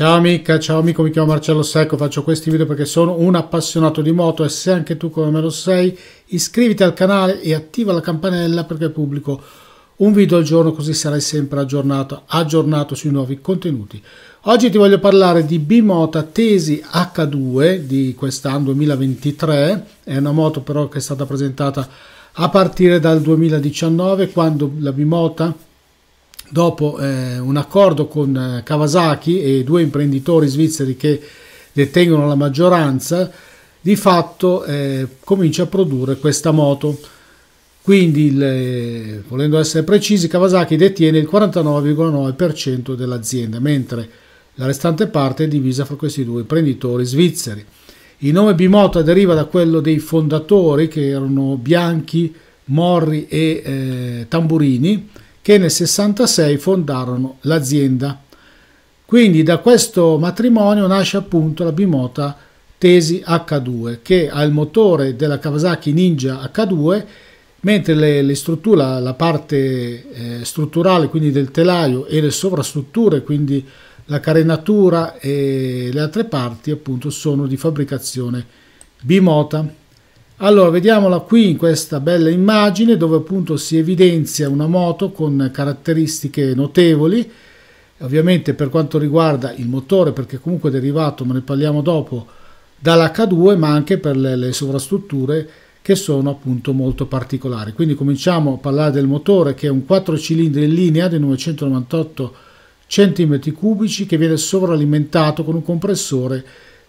Ciao amica, ciao amico, mi chiamo Marcello Secco, faccio questi video perché sono un appassionato di moto e se anche tu come me lo sei, iscriviti al canale e attiva la campanella perché pubblico un video al giorno così sarai sempre aggiornato, aggiornato sui nuovi contenuti. Oggi ti voglio parlare di Bimota Tesi H2 di quest'anno 2023, è una moto però che è stata presentata a partire dal 2019 quando la Bimota dopo eh, un accordo con eh, Kawasaki e due imprenditori svizzeri che detengono la maggioranza, di fatto eh, comincia a produrre questa moto. Quindi, il, eh, volendo essere precisi, Kawasaki detiene il 49,9% dell'azienda, mentre la restante parte è divisa fra questi due imprenditori svizzeri. Il nome Bimota deriva da quello dei fondatori che erano Bianchi, Morri e eh, Tamburini, che nel 66 fondarono l'azienda. Quindi da questo matrimonio nasce appunto la bimota Tesi H2 che ha il motore della Kawasaki Ninja H2 mentre le, le strutture, la parte eh, strutturale quindi del telaio e le sovrastrutture quindi la carenatura e le altre parti appunto sono di fabbricazione bimota. Allora, vediamola qui in questa bella immagine dove appunto si evidenzia una moto con caratteristiche notevoli, ovviamente per quanto riguarda il motore, perché comunque è derivato, ma ne parliamo dopo, dall'H2, ma anche per le, le sovrastrutture che sono appunto molto particolari. Quindi cominciamo a parlare del motore che è un 4 cilindri in linea di 998 cm3 che viene sovralimentato con un compressore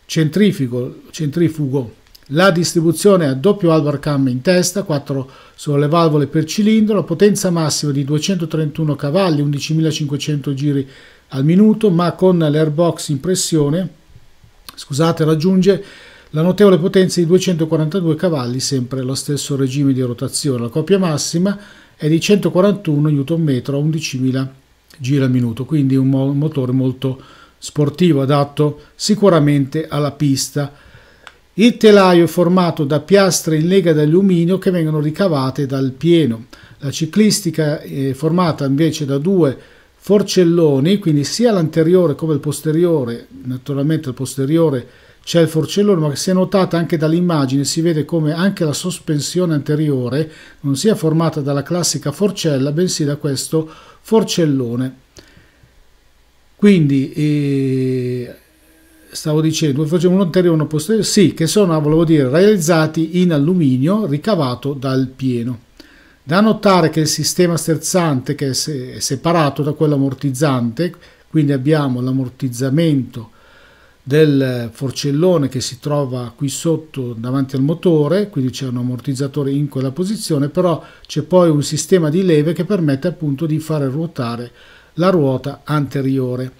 centrifugo, centrifugo la distribuzione a doppio Alvar cam in testa, 4 le valvole per cilindro, la potenza massima di 231 cavalli, 11.500 giri al minuto, ma con l'airbox in pressione, scusate, raggiunge la notevole potenza di 242 cavalli, sempre lo stesso regime di rotazione. La coppia massima è di 141 Nm a 11.000 giri al minuto, quindi un motore molto sportivo, adatto sicuramente alla pista il telaio è formato da piastre in lega d'alluminio che vengono ricavate dal pieno. La ciclistica è formata invece da due forcelloni, quindi sia l'anteriore come il posteriore, naturalmente il posteriore c'è il forcellone, ma se notate anche dall'immagine si vede come anche la sospensione anteriore non sia formata dalla classica forcella, bensì da questo forcellone. Quindi eh, stavo dicendo, facevo un anteriore e uno posteriore, sì, che sono, volevo dire, realizzati in alluminio ricavato dal pieno. Da notare che il sistema sterzante che è separato da quello ammortizzante, quindi abbiamo l'ammortizzamento del forcellone che si trova qui sotto davanti al motore, quindi c'è un ammortizzatore in quella posizione, però c'è poi un sistema di leve che permette appunto di fare ruotare la ruota anteriore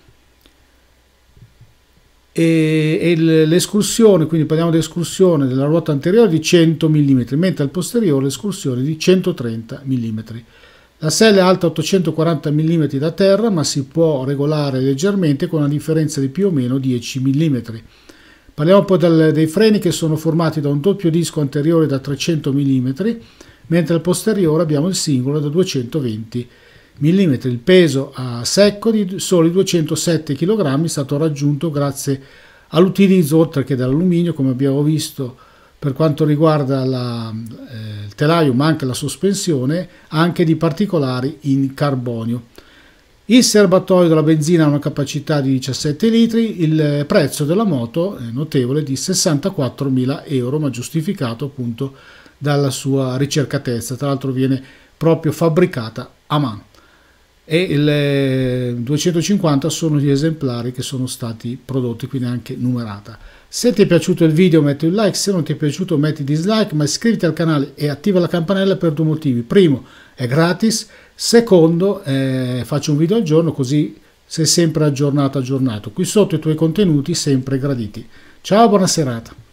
e, e l'escursione, quindi parliamo di escursione della ruota anteriore di 100 mm, mentre al posteriore l'escursione di 130 mm. La sella è alta 840 mm da terra, ma si può regolare leggermente con una differenza di più o meno 10 mm. Parliamo poi del, dei freni che sono formati da un doppio disco anteriore da 300 mm, mentre al posteriore abbiamo il singolo da 220 mm mm, il peso a secco di soli 207 kg è stato raggiunto grazie all'utilizzo oltre che dell'alluminio come abbiamo visto per quanto riguarda la, eh, il telaio ma anche la sospensione anche di particolari in carbonio. Il serbatoio della benzina ha una capacità di 17 litri, il eh, prezzo della moto è notevole di 64.000 euro, ma giustificato appunto dalla sua ricercatezza, tra l'altro viene proprio fabbricata a mano e le eh, 250 sono gli esemplari che sono stati prodotti, quindi anche numerata. Se ti è piaciuto il video metti un like, se non ti è piaciuto metti dislike, ma iscriviti al canale e attiva la campanella per due motivi. Primo, è gratis, secondo, eh, faccio un video al giorno così sei sempre aggiornato, aggiornato. Qui sotto i tuoi contenuti sempre graditi. Ciao, buona serata.